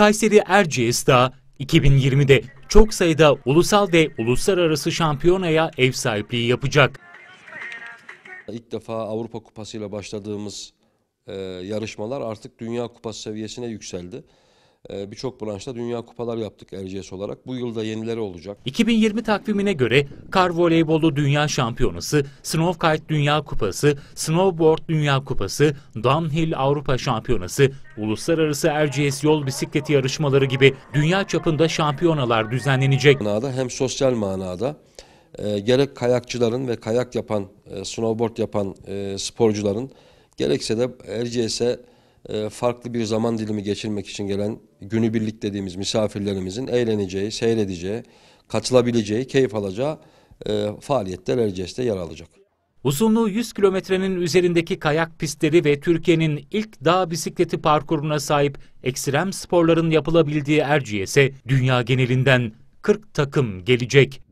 Kayseri Erciyes'ta 2020'de çok sayıda ulusal ve uluslararası şampiyonaya ev sahipliği yapacak. İlk defa Avrupa Kupası ile başladığımız e, yarışmalar artık Dünya Kupası seviyesine yükseldi. Ee, birçok branşta dünya kupalar yaptık RCS olarak. Bu yılda yenileri olacak. 2020 takvimine göre kar voleybolu dünya şampiyonası, snowkite dünya kupası, snowboard dünya kupası, downhill Avrupa şampiyonası, uluslararası RCS yol bisikleti yarışmaları gibi dünya çapında şampiyonalar düzenlenecek. hem sosyal manada e, gerek kayakçıların ve kayak yapan, e, snowboard yapan e, sporcuların gerekse de RCS'e e, farklı bir zaman dilimi geçirmek için gelen günübirlik dediğimiz misafirlerimizin eğleneceği, seyredeceği, katılabileceği, keyif alacağı e, faaliyetler Erciyes'te yer alacak. Uzunluğu 100 kilometrenin üzerindeki kayak pistleri ve Türkiye'nin ilk dağ bisikleti parkuruna sahip ekstrem sporların yapılabildiği Erciyes'e dünya genelinden 40 takım gelecek.